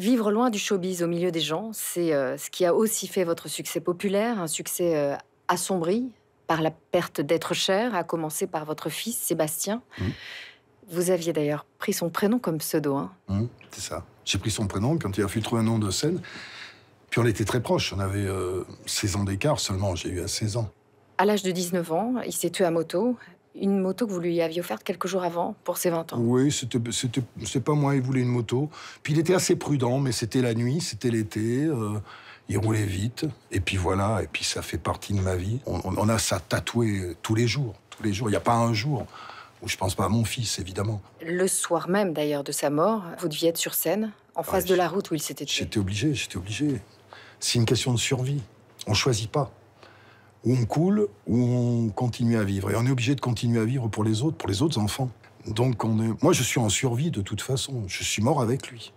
Vivre loin du showbiz au milieu des gens, c'est euh, ce qui a aussi fait votre succès populaire, un succès euh, assombri par la perte d'être cher, à commencer par votre fils Sébastien. Mmh. Vous aviez d'ailleurs pris son prénom comme pseudo. Hein. Mmh, c'est ça. J'ai pris son prénom quand il a fallu trouver un nom de scène. Puis on était très proches, on avait 16 euh, ans d'écart seulement, j'ai eu à 16 ans. À l'âge de 19 ans, il s'est tué à moto une moto que vous lui aviez offerte quelques jours avant pour ses 20 ans. Oui, c'est pas moi, il voulait une moto. Puis il était assez prudent, mais c'était la nuit, c'était l'été, euh, il roulait vite, et puis voilà, et puis ça fait partie de ma vie. On, a ça tatoué tous les jours, tous les jours, il n'y a pas un jour où je pense pas à mon fils, évidemment. Le soir même, d'ailleurs, de sa mort, vous deviez être sur scène, en face de la route où il s'était tué. J'étais obligé, j'étais obligé. C'est une question de survie, on choisit pas où on coule, où on continue à vivre. Et on est obligé de continuer à vivre pour les autres, pour les autres enfants. Donc moi, je suis en survie de toute façon. Je suis mort avec lui.